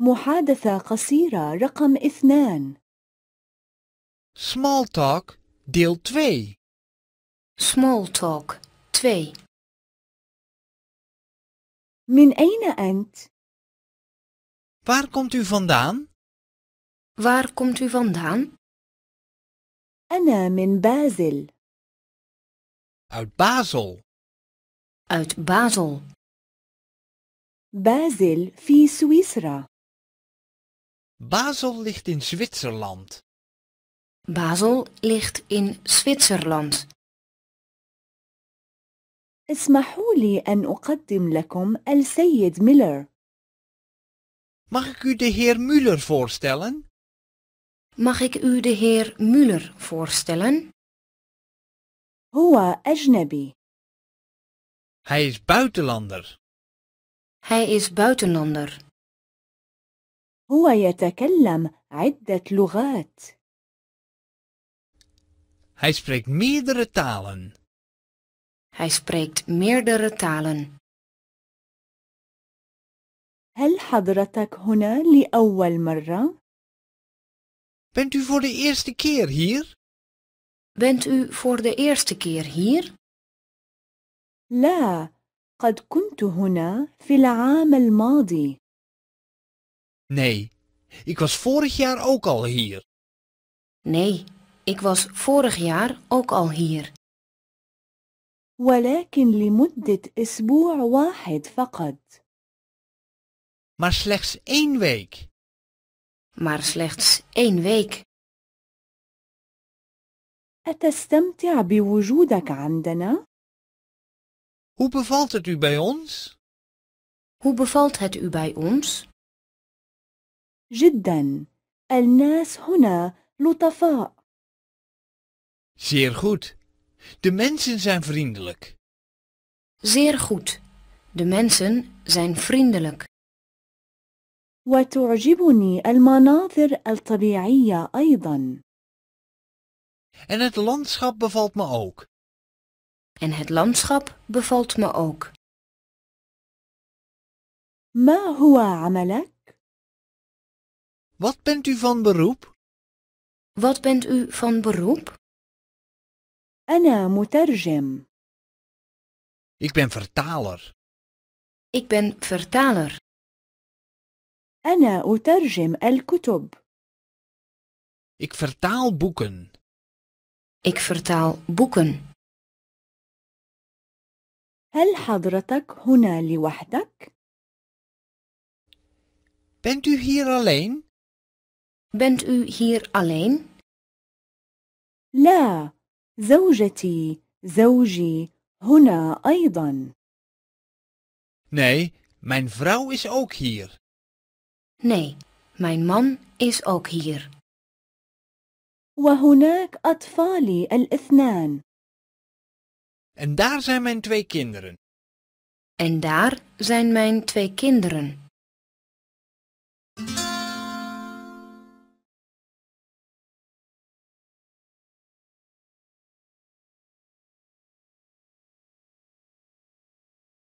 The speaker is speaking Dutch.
محادثة قصيرة رقم اثنان Small talk deel 2 Small talk 2 من أين أنت؟ Waar komt u vandaan? Waar komt u vandaan? أنا من بازل Uit Basel Uit Basel Basel في سويسرا Basel ligt in Zwitserland. Basel ligt in Zwitserland. اسمحوا لي أن أقدم لكم السيد ميلر. Mag ik u de heer Müller voorstellen? Mag ik u de heer Müller voorstellen? هو أجنبي. Hij is buitenlander. Hij is buitenlander. هو يتكلم عدة لغات. Hij spreekt meerdere talen. Hij spreekt meerdere talen. هل حضرتك هنا لأول مرة؟ Bent u voor de eerste keer hier? Bent u voor de eerste keer hier? لا، قد كنت هنا في العام الماضي. Nee, ik was vorig jaar ook al hier. Nee, ik was vorig jaar ook al hier. Maar slechts één week. Maar slechts één week. أتستمتع بوجودك عندنا؟ Hoe bevalt het u bij ons? Hoe bevalt het u bij ons? جدا الناس هنا لطفاء Zeer goed. De mensen zijn vriendelijk. Zeer goed. De mensen zijn vriendelijk. وتعجبني المناظر الطبيعية أيضا. En het landschap bevalt me ook. En het landschap bevalt me ook. ما هو عملك؟ Wat bent u van beroep? Wat bent u van beroep? Anna مترجم. Ik ben vertaler. Ik ben vertaler. أنا el الكتب. Ik vertaal boeken. Ik vertaal boeken. هل huna li لوحدك؟ Bent u hier alleen? Bent u hier alleen? La, زوجتي زوجي huna, أيضا Nee, mijn vrouw is ook hier. Nee, mijn man is ook hier. وهناك al الاثنان. En daar zijn mijn twee kinderen. En daar zijn mijn twee kinderen.